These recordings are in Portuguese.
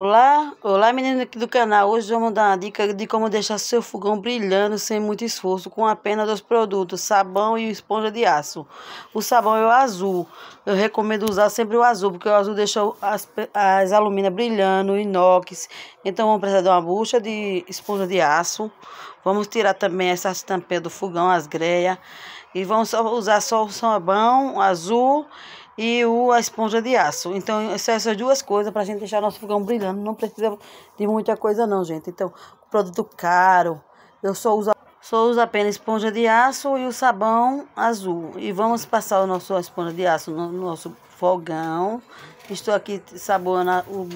Olá, olá meninos aqui do canal, hoje vamos dar uma dica de como deixar seu fogão brilhando sem muito esforço com apenas dois produtos, sabão e esponja de aço. O sabão é o azul, eu recomendo usar sempre o azul, porque o azul deixa as, as alumínias brilhando, inox, então vamos precisar de uma bucha de esponja de aço, vamos tirar também essas tampinhas do fogão, as greias, e vamos só usar só o sabão azul e o, a esponja de aço. Então, essas duas coisas para a gente deixar nosso fogão brilhando. Não precisa de muita coisa não, gente. Então, produto caro. Eu só uso, só uso apenas esponja de aço e o sabão azul. E vamos passar o nosso esponja de aço no, no nosso fogão. Estou aqui saboando o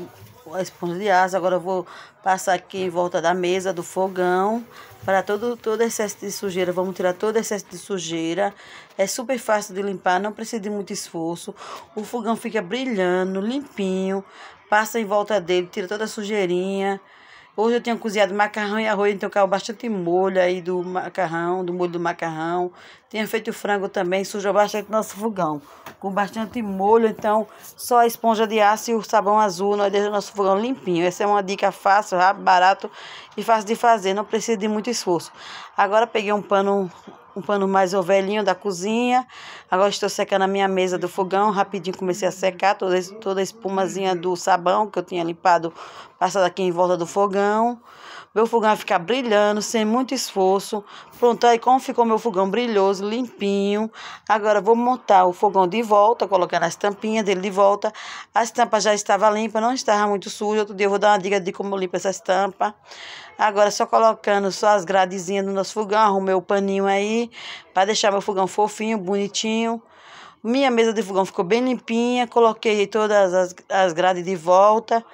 a esponja de asa. Agora eu vou passar aqui em volta da mesa, do fogão, para todo, todo excesso de sujeira. Vamos tirar todo excesso de sujeira. É super fácil de limpar, não precisa de muito esforço. O fogão fica brilhando, limpinho. Passa em volta dele, tira toda a sujeirinha. Hoje eu tinha cozinhado macarrão e arroz, então caiu bastante molho aí do macarrão, do molho do macarrão. Tinha feito frango também, sujou bastante nosso fogão. Com bastante molho, então só a esponja de aço e o sabão azul, nós deixamos nosso fogão limpinho. Essa é uma dica fácil, rápido, barato e fácil de fazer, não precisa de muito esforço. Agora peguei um pano um pano mais ovelhinho da cozinha. Agora estou secando a minha mesa do fogão. Rapidinho comecei a secar toda, toda a espumazinha do sabão que eu tinha limpado, passado aqui em volta do fogão. Meu fogão vai ficar brilhando, sem muito esforço. Pronto, aí como ficou meu fogão brilhoso, limpinho. Agora vou montar o fogão de volta, colocar as tampinhas dele de volta. As tampas já estavam limpas, não estava muito suja. Outro dia eu vou dar uma dica de como limpa essas tampas. Agora só colocando só as gradezinhas do nosso fogão, arrumei o paninho aí para deixar meu fogão fofinho, bonitinho. Minha mesa de fogão ficou bem limpinha, coloquei todas as, as grades de volta,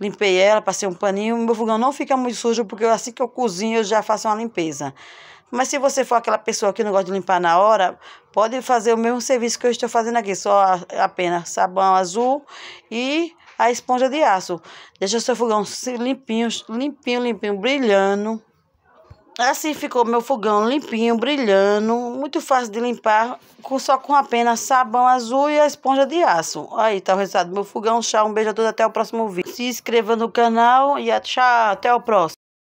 limpei ela, passei um paninho. Meu fogão não fica muito sujo, porque assim que eu cozinho eu já faço uma limpeza. Mas se você for aquela pessoa que não gosta de limpar na hora, pode fazer o mesmo serviço que eu estou fazendo aqui, só apenas sabão azul e a esponja de aço. Deixa o seu fogão limpinho, limpinho, limpinho, brilhando. Assim ficou meu fogão limpinho, brilhando, muito fácil de limpar, com, só com apenas sabão azul e a esponja de aço. Aí tá o resultado do meu fogão. Tchau, um beijo a todos, até o próximo vídeo. Se inscreva no canal e tchau, até o próximo.